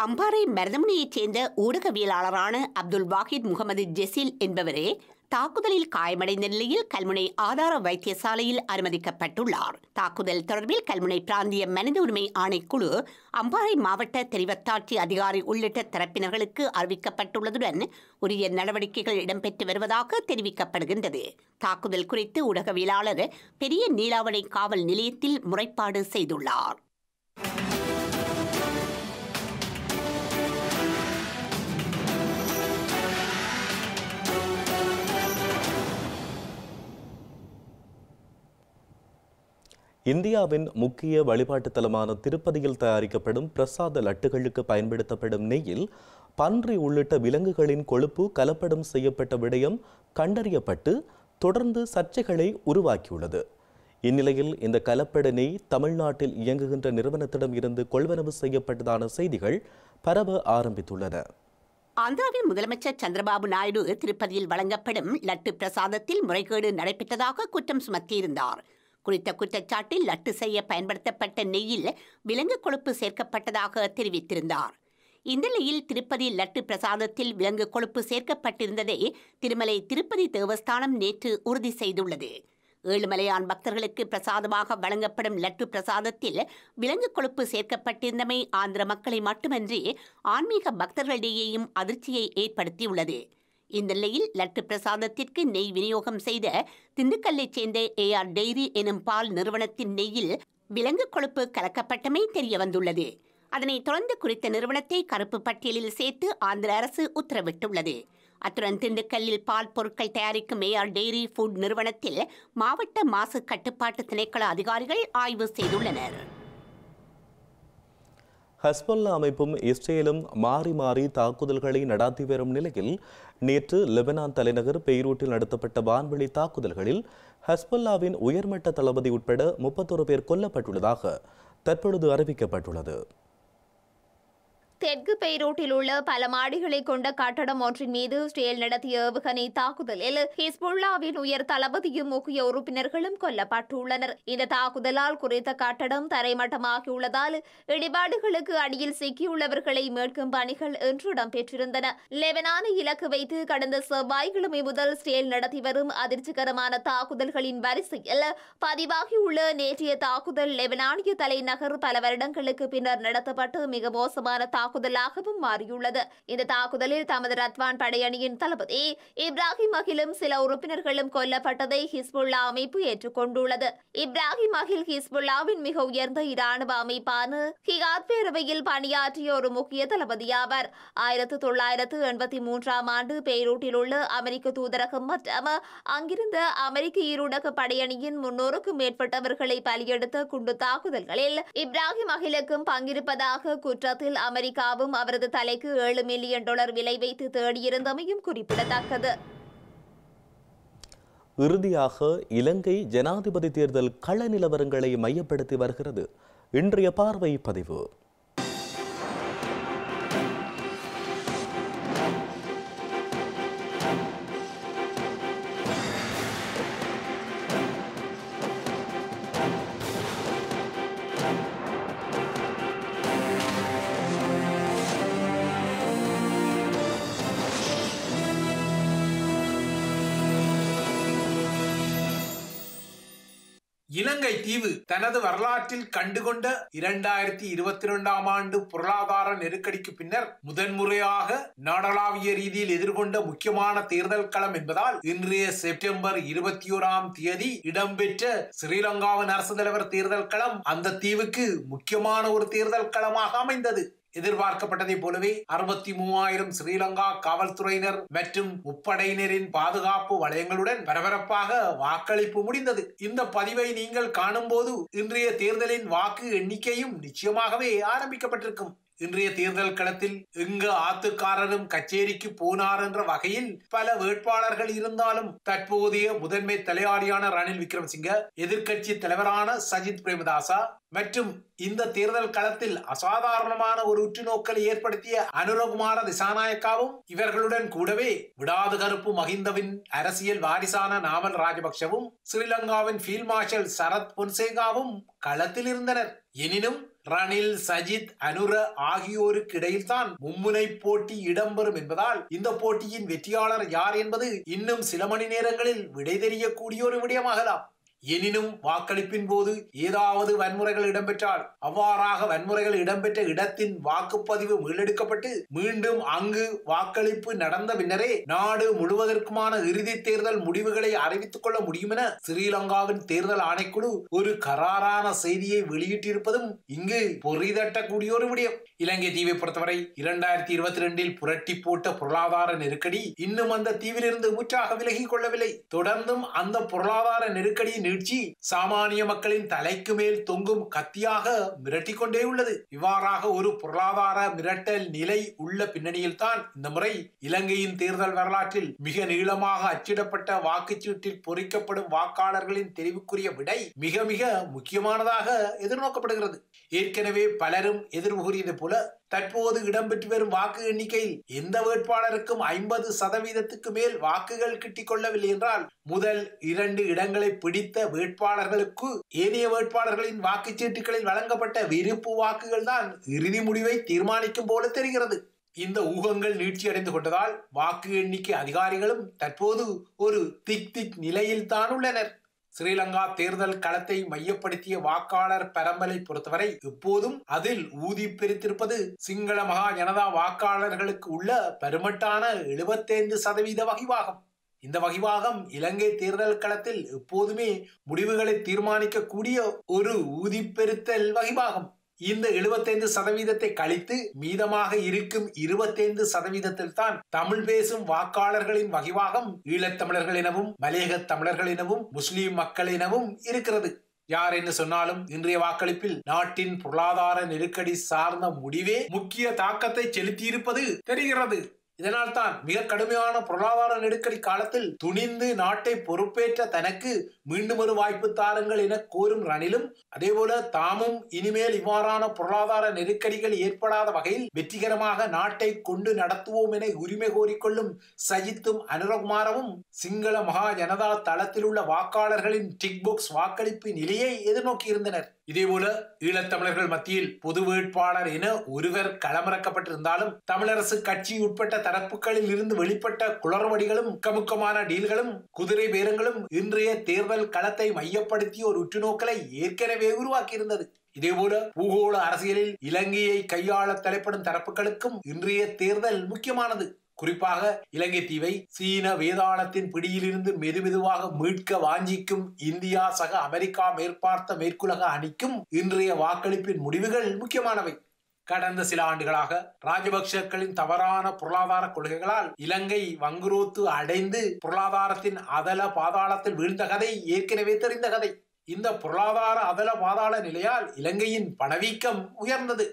[SPEAKER 3] அம்பாறை மருதமுனையைச் சேர்ந்த ஊடகவியலாளரான அப்துல் வாஹித் முகமது ஜெசில் என்பவரே தாக்குதலில் காயமடைந்த நிலையில் கல்முனை ஆதார வைத்தியசாலையில் அனுமதிக்கப்பட்டுள்ளார் தாக்குதல் தொடர்பில் கல்முனை பிராந்திய மனித உரிமை ஆணைக்குழு அம்பாறை மாவட்ட தெரிவத்தாட்சி அதிகாரி உள்ளிட்ட தரப்பினர்களுக்கு அறிவிக்கப்பட்டுள்ளதுடன் உரிய நடவடிக்கைகள் இடம்பெற்று வருவதாக தெரிவிக்கப்படுகின்றது தாக்குதல் குறித்து ஊடகவியலாளர் பெரிய நீலாவணை காவல் நிலையத்தில் முறைப்பாடு செய்துள்ளார்
[SPEAKER 1] இந்தியாவின் முக்கிய வழிபாட்டு தலமான திருப்பதியில் தயாரிக்கப்படும் பிரசாத லட்டுகளுக்கு பயன்படுத்தப்படும் நெய்யில் பன்றி உள்ளிட்ட விலங்குகளின் கொழுப்பு கலப்படம் செய்யப்பட்ட விடயம் கண்டறியப்பட்டு தொடர்ந்து சர்ச்சைகளை உருவாக்கியுள்ளது இந்நிலையில் இந்த கலப்பட நெய் தமிழ்நாட்டில் இயங்குகின்ற நிறுவனத்திடம் இருந்து கொள்வனவு செய்யப்பட்டதான செய்திகள் பரவ ஆரம்பித்துள்ளன
[SPEAKER 3] ஆந்திராவின் முதலமைச்சர் சந்திரபாபு நாயுடு திருப்பதியில் வழங்கப்படும் லட்டு பிரசாதத்தில் முறைகேடு நடைபெற்றதாக குற்றம் சுமத்தியிருந்தார் குறித்த குற்றச்சாட்டில் லட்டு செய்ய பயன்படுத்தப்பட்ட நெய்யில் விலங்கு கொழுப்பு சேர்க்கப்பட்டதாக தெரிவித்திருந்தார் இந்த நிலையில் திருப்பதி லட்டு பிரசாதத்தில் விலங்கு கொழுப்பு சேர்க்கப்பட்டிருந்ததை திருமலை திருப்பதி தேவஸ்தானம் நேற்று உறுதி செய்துள்ளது ஏழுமலையான் பக்தர்களுக்கு பிரசாதமாக வழங்கப்படும் லட்டு பிரசாதத்தில் விலங்கு கொழுப்பு சேர்க்கப்பட்டிருந்தமை ஆந்திர மக்களை மட்டுமன்றி ஆன்மீக பக்தர்களிடையேயும் அதிர்ச்சியை ஏற்படுத்தியுள்ளது இந்நிலையில் லட்டு பிரசாதத்திற்கு நெய் விநியோகம் செய்த திண்டுக்கல்லைச் சேர்ந்த ஏஆர் டெய்ரி எனும் பால் நிறுவனத்தின் நெய்யில் விலங்கு கொழுப்பு கலக்கப்பட்டமை தெரிய வந்துள்ளது அதனைத் தொடர்ந்து குறித்த நிறுவனத்தை கருப்பு பட்டியலில் சேர்த்து ஆந்திர அரசு உத்தரவிட்டுள்ளது அத்துடன் திண்டுக்கல்லில் பால் பொருட்கள் தயாரிக்கும் ஏஆர் டெய்ரி ஃபுட் நிறுவனத்தில் மாவட்ட மாசு கட்டுப்பாட்டு திணைக்கள அதிகாரிகள் ஆய்வு செய்துள்ளனர்
[SPEAKER 1] ஹஸ்பல்லா அமைப்பும் இஸ்ரேலும் மாறி மாறி தாக்குதல்களை நடாத்தி வரும் நிலையில் நேற்று லெபனான் தலைநகர் பெய்ரூட்டில் நடத்தப்பட்ட வான்வெளி தாக்குதல்களில் ஹஸ்பல்லாவின் உயர்மட்ட தளபதி உட்பட முப்பத்தொரு பேர் கொல்லப்பட்டுள்ளதாக தற்பொழுது அறிவிக்கப்பட்டுள்ளது
[SPEAKER 4] தெற்கு பெய்ரோட்டில் உள்ள பல மாடிகளை கொண்ட கட்டடம் ஒன்றின் மீது இஸ்ரேல் நடத்திய ஏவுகணை தாக்குதலில் ஹிஸ்புல்லாவின் உயர் தளபதியும் முக்கிய உறுப்பினர்களும் கொல்லப்பட்டுள்ளனர் இந்த தாக்குதலால் குறித்த கட்டடம் தரைமட்டமாகியுள்ளதால் இடிபாடுகளுக்கு அடியில் சிக்கியுள்ளவர்களை மீட்கும் பணிகள் இன்று இடம்பெற்றிருந்தன லெவனான இலக்கு வைத்து கடந்த செவ்வாய்க்கிழமை முதல் இஸ்ரேல் நடத்தி வரும் அதிர்ச்சிகரமான தாக்குதல்களின் வரிசையில் பதிவாகியுள்ள நேற்றைய தாக்குதல் லெவனானிய தலைநகர் பல வருடங்களுக்கு பின்னர் நடத்தப்பட்டு மிக மோசமான தாக்குதல் தாக்குதலாகவும் மாறியுள்ளது இந்த தாக்குதலில் தமது ரத்வான் படையணியின் தளபதி இப்ராஹிம் அகிலும் சில உறுப்பினர்களும் கொல்லப்பட்டதை ஹிஸ்புல்லா அமைப்பு ஏற்றுக்கொண்டுள்ளது இப்ராஹிம் அகில் ஹிஸ்புல்லாவின் மிக உயர்ந்த இராணுவ அமைப்பான ஹிகாத் பேரவையில் பணியாற்றிய ஒரு முக்கிய தளபதியாவார் ஆயிரத்து தொள்ளாயிரத்து எண்பத்தி மூன்றாம் ஆண்டு பெய்ரூட்டில் உள்ள அமெரிக்க தூதரகம் மற்றும் அங்கிருந்த அமெரிக்க ஈரூடக படையணியின் முன்னூறுக்கும் மேற்பட்டவர்களை பலியெடுத்த குண்டு தாக்குதல்களில் இப்ராஹிம் அகிலுக்கும் பங்கிருப்பதாக குற்றத்தில் அமெரிக்க அமெரிக்காவும் அவரது தலைக்கு ஏழு மில்லியன் டாலர் விலை வைத்து தேடியிருந்தமையும் குறிப்பிடத்தக்கது
[SPEAKER 1] இறுதியாக இலங்கை ஜனாதிபதி தேர்தல் கள நிலவரங்களை மையப்படுத்தி வருகிறது இன்றைய பார்வை பதிவு
[SPEAKER 7] தீவு தனது வரலாற்றில் கண்டுகொண்ட இரண்டாயிரத்தி இருபத்தி இரண்டாம் ஆண்டு பொருளாதார நெருக்கடிக்கு பின்னர் முதன்முறையாக நாடளாவிய ரீதியில் எதிர்கொண்ட முக்கியமான தேர்தல் களம் என்பதால் இன்றைய செப்டம்பர் இருபத்தி ஓராம் தேதி இடம்பெற்ற ஸ்ரீலங்காவின் அரசு தலைவர் தேர்தல் களம் அந்த தீவுக்கு முக்கியமான ஒரு தேர்தல் களமாக அமைந்தது எதிர்பார்க்கப்பட்டதைப் போலவே அறுபத்தி மூவாயிரம் ஸ்ரீலங்கா காவல்துறையினர் மற்றும் முப்படையினரின் பாதுகாப்பு வளையங்களுடன் பரபரப்பாக வாக்களிப்பு முடிந்தது இந்த பதிவை நீங்கள் காணும்போது இன்றைய தேர்தலின் வாக்கு எண்ணிக்கையும் நிச்சயமாகவே ஆரம்பிக்கப்பட்டிருக்கும் இன்றைய தேர்தல் களத்தில் எங்கு ஆத்துக்காரரும் கச்சேரிக்கு போனார் என்ற வகையில் பல வேட்பாளர்கள் இருந்தாலும் தற்போதைய முதன்மை தலையாடியான ரணில் விக்ரமசிங்க எதிர்க்கட்சி தலைவரான சஜித் பிரேமதாசா மற்றும் இந்த தேர்தல் களத்தில் அசாதாரணமான ஒரு உற்றுநோக்கலை ஏற்படுத்திய அனுரகுமார திசாநாயக்காவும் இவர்களுடன் கூடவே விடாது கருப்பு மஹிந்தவின் அரசியல் வாரிசான நாமல் ராஜபக்சவும் ஸ்ரீலங்காவின் ஃபீல்ட் மார்ஷல் சரத் பொன்சேகாவும் களத்தில் இருந்தனர் எனினும் ரணில் சஜித் அனுர ஆகியோருக்கு தான் மும்முனை போட்டி இடம்பெறும் என்பதால் இந்த போட்டியின் வெற்றியாளர் யார் என்பது இன்னும் சில மணி நேரங்களில் விடை தெரியக்கூடிய ஒரு விடயமாகலாம் எனினும் வாக்களிப்பின் போது ஏதாவது வன்முறைகள் இடம்பெற்றால் அவ்வாறாக வன்முறைகள் இடம்பெற்ற இடத்தின் வாக்குப்பதிவு மீளெடுக்கப்பட்டு மீண்டும் அங்கு வாக்களிப்பு நடந்த பின்னரே நாடு முழுவதற்குமான இறுதி தேர்தல் முடிவுகளை அறிவித்துக் கொள்ள முடியும் என ஸ்ரீலங்காவின் தேர்தல் ஆணைக்குழு ஒரு கராரான செய்தியை வெளியிட்டிருப்பதும் இங்கு பொறிதட்டக்கூடிய ஒரு விடயம் இலங்கை தீவை பொறுத்தவரை இரண்டாயிரத்தி இருபத்தி ரெண்டில் புரட்டி போட்ட பொருளாதார நெருக்கடி இன்னும் அந்த தீவிலிருந்து முற்றாக விலகிக் கொள்ளவில்லை தொடர்ந்தும் அந்த பொருளாதார நெருக்கடியின் நீட்சி சாமானிய மக்களின் தலைக்கு மேல் தொங்கும் கத்தியாக கொண்டே உள்ளது இவ்வாறாக ஒரு பொருளாதார மிரட்டல் நிலை உள்ள பின்னணியில் தான் இந்த முறை இலங்கையின் தேர்தல் வரலாற்றில் மிக நீளமாக அச்சிடப்பட்ட வாக்குச்சீட்டில் பொறிக்கப்படும் வாக்காளர்களின் தெரிவுக்குரிய விடை மிக மிக முக்கியமானதாக எதிர்நோக்கப்படுகிறது ஏற்கனவே பலரும் எதிர்கூறியது போல தற்போது இடம்பெற்று வரும் வாக்கு எண்ணிக்கையில் எந்த வேட்பாளருக்கும் ஐம்பது சதவீதத்துக்கு மேல் வாக்குகள் கிட்டிக்கொள்ளவில்லை என்றால் முதல் இரண்டு இடங்களை பிடித்த வேட்பாளர்களுக்கு ஏனைய வேட்பாளர்களின் வாக்குச்சீட்டுகளில் வழங்கப்பட்ட விருப்பு வாக்குகள் தான் இறுதி முடிவை தீர்மானிக்கும் போல தெரிகிறது இந்த ஊகங்கள் நீட்சியடைந்து கொண்டதால் வாக்கு எண்ணிக்கை அதிகாரிகளும் தற்போது ஒரு திக் திக் நிலையில் தான் உள்ளனர் ஸ்ரீலங்கா தேர்தல் களத்தை மையப்படுத்திய வாக்காளர் பரம்பலை பொறுத்தவரை இப்போதும் அதில் ஊதி பிரித்திருப்பது சிங்கள மகா ஜனதா வாக்காளர்களுக்கு உள்ள பெருமட்டான எழுபத்தைந்து சதவீத வகிவாகும் இந்த வகிவாகம் இலங்கை தேர்தல் களத்தில் எப்போதுமே முடிவுகளை தீர்மானிக்கக்கூடிய ஒரு ஊதிப்பெருத்தல் வகிவாகும் இந்த எழுபத்தைந்து சதவீதத்தை கழித்து மீதமாக இருக்கும் இருபத்தைந்து சதவீதத்தில் தான் தமிழ் பேசும் வாக்காளர்களின் வகிவாகம் ஈழத்தமிழர்கள் எனவும் மலையக தமிழர்கள் எனவும் முஸ்லீம் மக்கள் எனவும் இருக்கிறது யார் என்ன சொன்னாலும் இன்றைய வாக்களிப்பில் நாட்டின் பொருளாதார நெருக்கடி சார்ந்த முடிவே முக்கிய தாக்கத்தை செலுத்தியிருப்பது தெரிகிறது இதனால் தான் மிக கடுமையான பொருளாதார நெருக்கடி காலத்தில் துணிந்து நாட்டை பொறுப்பேற்ற தனக்கு மீண்டும் ஒரு வாய்ப்பு தாருங்கள் என கோரும் ரணிலும் அதேபோல தாமும் இனிமேல் இவ்வாறான பொருளாதார நெருக்கடிகள் ஏற்படாத வகையில் வெற்றிகரமாக நாட்டை கொண்டு நடத்துவோம் என உரிமை கோரிக்கொள்ளும் சஜித்தும் அனுரகுமாரவும் சிங்கள மகா ஜனதா தளத்தில் உள்ள வாக்காளர்களின் டிக் புக்ஸ் வாக்களிப்பு நிலையை எதிர்நோக்கியிருந்தனர் இதேபோல ஈழத்தமிழர்கள் மத்தியில் பொது வேட்பாளர் என ஒருவர் களமிறக்கப்பட்டிருந்தாலும் தமிழரசு கட்சி உட்பட்ட தரப்புகளில் இருந்து வெளிப்பட்ட குளறுவடிகளும் முக்கமுக்கமான டீல்களும் குதிரை பேரங்களும் இன்றைய தேர்தல் களத்தை மையப்படுத்தி ஒரு உற்றுநோக்கலை ஏற்கனவே உருவாக்கியிருந்தது இதேபோல பூகோள அரசியலில் இலங்கையை கையாள தலைப்படும் தரப்புகளுக்கும் இன்றைய தேர்தல் முக்கியமானது குறிப்பாக இலங்கை தீவை சீன வேதாளத்தின் பிடியிலிருந்து மெதுமெதுவாக மீட்க வாஞ்சிக்கும் இந்தியா சக அமெரிக்கா மேற்பார்த்த மேற்குலக அணிக்கும் இன்றைய வாக்களிப்பின் முடிவுகள் முக்கியமானவை கடந்த சில ஆண்டுகளாக ராஜபக்சக்களின் தவறான பொருளாதார கொள்கைகளால் இலங்கை வங்குரோத்து அடைந்து பொருளாதாரத்தின் அதல பாதாளத்தில் வீழ்ந்த கதை ஏற்கனவே தெரிந்த கதை இந்த பொருளாதார அதல பாதாள நிலையால் இலங்கையின் பணவீக்கம் உயர்ந்தது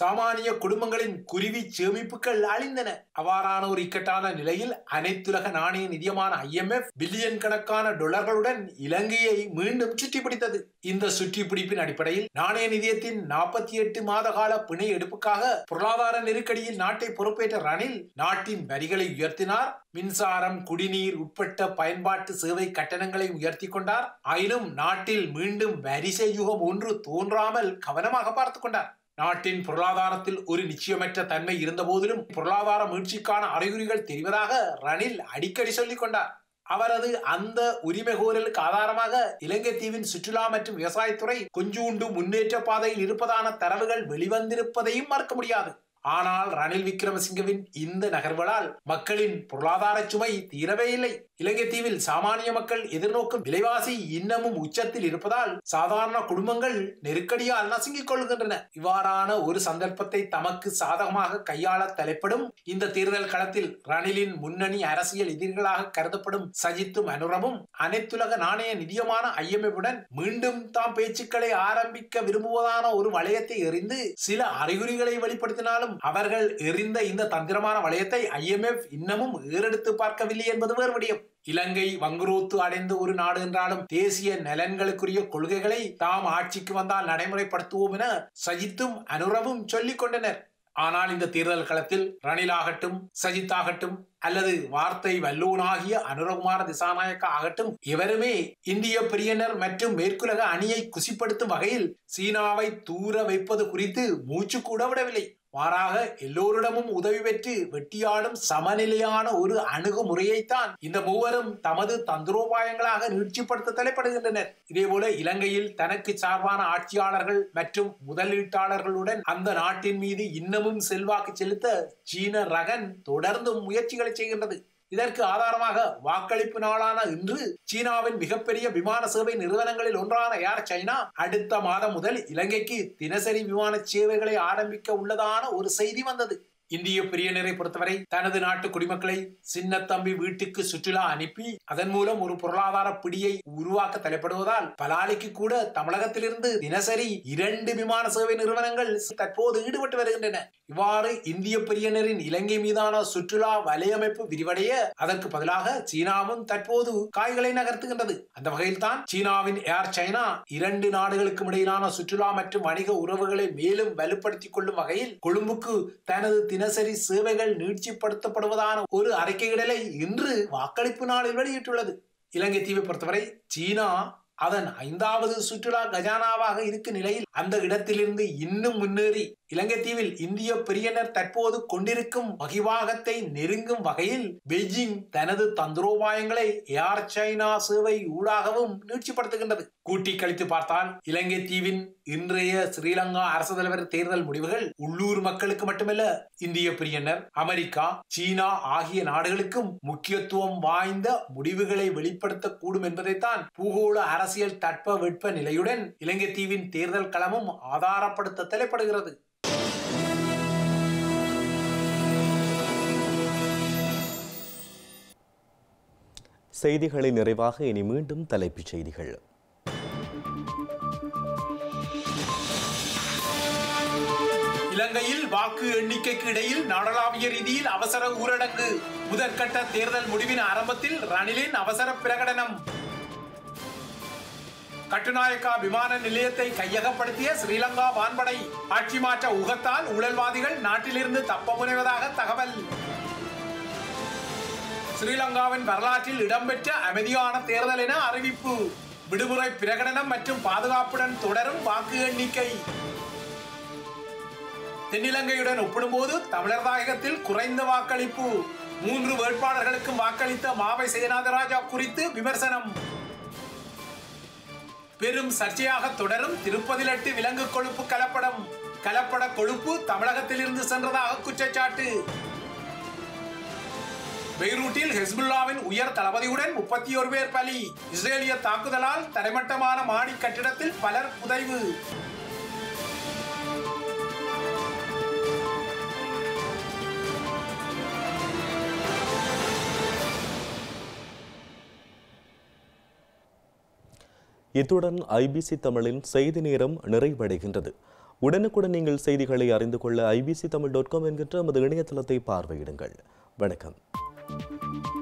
[SPEAKER 7] சாமானிய குடும்பங்களின் குருவி சேமிப்புகள் அழிந்தன அவ்வாறான ஒரு இக்கட்டான நிலையில் அனைத்துலக நாணய நிதியமான ஐஎம்எஃப் பில்லியன் கணக்கான டொலர்களுடன் இலங்கையை மீண்டும் சுற்றி பிடித்தது இந்த சுற்றி பிடிப்பின் அடிப்படையில் நாணய நிதியத்தின் நாற்பத்தி எட்டு மாத கால பிணை எடுப்புக்காக பொருளாதார நெருக்கடியில் நாட்டை பொறுப்பேற்ற ரணில் நாட்டின் வரிகளை உயர்த்தினார் மின்சாரம் குடிநீர் உட்பட்ட பயன்பாட்டு சேவை கட்டணங்களை உயர்த்தி கொண்டார் ஆயினும் நாட்டில் மீண்டும் வரிசை யுகம் ஒன்று தோன்றாமல் கவனமாக பார்த்துக் கொண்டார் நாட்டின் பொருளாதாரத்தில் ஒரு நிச்சயமற்ற தன்மை இருந்தபோதிலும் பொருளாதார மீழ்ச்சிக்கான அறிகுறிகள் தெரிவதாக ரணில் அடிக்கடி சொல்லிக் கொண்டார் அவரது அந்த உரிமை கோரலுக்கு ஆதாரமாக இலங்கை தீவின் சுற்றுலா மற்றும் விவசாயத்துறை கொஞ்சூண்டு முன்னேற்ற பாதையில் இருப்பதான தரவுகள் வெளிவந்திருப்பதையும் மறக்க முடியாது ஆனால் ரணில் விக்ரமசிங்கவின் இந்த நகர்வலால் மக்களின் பொருளாதார சுமை தீரவே இல்லை இலங்கை தீவில் சாமானிய மக்கள் எதிர்நோக்கும் விலைவாசி இன்னமும் உச்சத்தில் இருப்பதால் சாதாரண குடும்பங்கள் நெருக்கடியால் நசுங்கிக் கொள்கின்றன இவ்வாறான ஒரு சந்தர்ப்பத்தை தமக்கு சாதகமாக கையாள தலைப்படும் இந்த தேர்தல் களத்தில் ரணிலின் முன்னணி அரசியல் எதிரிகளாக கருதப்படும் சஜித்தும் அனுரமும் அனைத்துலக நாணய நிதியமான ஐஎம்எஃபுடன் மீண்டும் தாம் பேச்சுக்களை ஆரம்பிக்க விரும்புவதான ஒரு வளையத்தை எறிந்து சில அறிகுறிகளை வெளிப்படுத்தினாலும் காலம் அவர்கள் எறிந்த இந்த தந்திரமான வளையத்தை ஐஎம்எஃப் இன்னமும் ஏறெடுத்து பார்க்கவில்லை என்பது வேறு இலங்கை வங்குரோத்து அடைந்த ஒரு நாடு என்றாலும் தேசிய நலன்களுக்குரிய கொள்கைகளை தாம் ஆட்சிக்கு வந்தால் நடைமுறைப்படுத்துவோம் என சஜித்தும் அனுரவும் சொல்லிக் கொண்டனர் ஆனால் இந்த தேர்தல் களத்தில் ரணிலாகட்டும் சஜித்தாகட்டும் அல்லது வார்த்தை வல்லூனாகிய அனுரகுமார திசாநாயக்க ஆகட்டும் இவருமே இந்திய பிரியனர் மற்றும் மேற்குலக அணியை குசிப்படுத்தும் வகையில் சீனாவை தூர வைப்பது குறித்து மூச்சு கூட விடவில்லை மாறாக எல்லோரிடமும் உதவி பெற்று வெட்டியாடும் சமநிலையான ஒரு அணுகுமுறையைத்தான் இந்த மூவரும் தமது தந்திரோபாயங்களாக நீட்சிப்படுத்த தலைப்படுகின்றனர் இதேபோல இலங்கையில் தனக்கு சார்பான ஆட்சியாளர்கள் மற்றும் முதலீட்டாளர்களுடன் அந்த நாட்டின் மீது இன்னமும் செல்வாக்கு செலுத்த சீன ரகன் தொடர்ந்து முயற்சிகளை செய்கின்றது இதற்கு ஆதாரமாக வாக்களிப்பு நாளான இன்று சீனாவின் மிகப்பெரிய விமான சேவை நிறுவனங்களில் ஒன்றான ஏர் சைனா அடுத்த மாதம் முதல் இலங்கைக்கு தினசரி விமான சேவைகளை ஆரம்பிக்க உள்ளதான ஒரு செய்தி வந்தது இந்திய பிரியனரை பொறுத்தவரை தனது நாட்டு குடிமக்களை சின்னத்தம்பி வீட்டுக்கு சுற்றுலா அனுப்பி அதன் மூலம் ஒரு பொருளாதார பிடியை உருவாக்க தலைப்படுவதால் பலாலிக்கு கூட தமிழகத்திலிருந்து தினசரி இரண்டு விமான சேவை நிறுவனங்கள் தற்போது ஈடுபட்டு வருகின்றன இவ்வாறு இந்திய பிரியனரின் இலங்கை மீதான சுற்றுலா வலையமைப்பு விரிவடைய அதற்கு பதிலாக சீனாவும் தற்போது காய்களை நகர்த்துகின்றது அந்த வகையில் சீனாவின் ஏர் சைனா இரண்டு நாடுகளுக்கும் இடையிலான சுற்றுலா மற்றும் வணிக உறவுகளை மேலும் வலுப்படுத்திக் கொள்ளும் வகையில் கொழும்புக்கு தனது தினசரி சேவைகள் நீட்சிப்படுத்தப்படுவதான ஒரு அறிக்கையிடலை இன்று வாக்களிப்பு நாளில் வெளியிட்டுள்ளது இலங்கை தீவை பொறுத்தவரை சீனா அதன் ஐந்தாவது சுற்றுலா கஜானாவாக இருக்கும் நிலையில் அந்த இடத்திலிருந்து இன்னும் முன்னேறி இலங்கை தீவில் இந்திய பிரியனர் தற்போது கொண்டிருக்கும் வகிவாகத்தை நெருங்கும் வகையில் பெய்ஜிங் தனது தந்திரோபாயங்களை ஏர் சைனா சேவை ஊடாகவும் நீட்சிப்படுத்துகின்றது கூட்டி கழித்து பார்த்தால் இலங்கை தீவின் இன்றைய ஸ்ரீலங்கா அரசு தலைவர் தேர்தல் முடிவுகள் உள்ளூர் மக்களுக்கு மட்டுமல்ல இந்திய பிரியனர் அமெரிக்கா சீனா ஆகிய நாடுகளுக்கும் முக்கியத்துவம் வாய்ந்த முடிவுகளை வெளிப்படுத்தக்கூடும் என்பதைத்தான் பூகோள அரசியல் தட்ப வெட்ப நிலையுடன் இலங்கை தீவின் தேர்தல் களமும் ஆதாரப்படுத்த தலைப்படுகிறது
[SPEAKER 1] செய்திகளை நிறைவாக இனி மீண்டும் தலைப்புச் செய்திகள் இலங்கையில்
[SPEAKER 7] வாக்கு எண்ணிக்கைக்கு இடையில் நாடளாவிய ரீதியில் அவசர ஊரடங்கு முதற்கட்ட தேர்தல் முடிவின் ஆரம்பத்தில் ரணிலின் அவசர பிரகடனம் கட்டுநாயக்கா விமான நிலையத்தை கையகப்படுத்திய ஸ்ரீலங்கா வான்படை ஆட்சி மாற்ற உகத்தால் ஊழல்வாதிகள் நாட்டிலிருந்து தப்ப முனைவதாக தகவல் ஸ்ரீலங்காவின் வரலாற்றில் இடம்பெற்ற அமைதியான தேர்தல் என அறிவிப்பு விடுமுறை பிரகடனம் மற்றும் பாதுகாப்புடன் தொடரும் வாக்கு எண்ணிக்கை தென்னிலங்கையுடன் ஒப்பிடும்போது தமிழர் தாயகத்தில் குறைந்த வாக்களிப்பு மூன்று வேட்பாளர்களுக்கு வாக்களித்த மாவை சேனாதராஜா குறித்து விமர்சனம் பெரும் சர்ச்சையாக தொடரும் லட்டு விலங்கு கொழுப்பு கலப்படம் கலப்பட கொழுப்பு தமிழகத்திலிருந்து சென்றதாக குற்றச்சாட்டு பெய்ரூட்டில் ஹெஸ்புல்லாவின் உயர் தளபதியுடன் முப்பத்தி ஒரு பேர் பலி இஸ்ரேலிய தாக்குதலால் தரைமட்டமான மாடி கட்டிடத்தில் பலர் புதைவு
[SPEAKER 1] இத்துடன் ஐபிசி தமிழின் செய்தி நேரம் நிறைவடைகின்றது உடனுக்குடன் நீங்கள் செய்திகளை அறிந்து கொள்ள ஐபிசி தமிழ் டாட் காம் என்கின்ற நமது இணையதளத்தை பார்வையிடுங்கள் வணக்கம் Música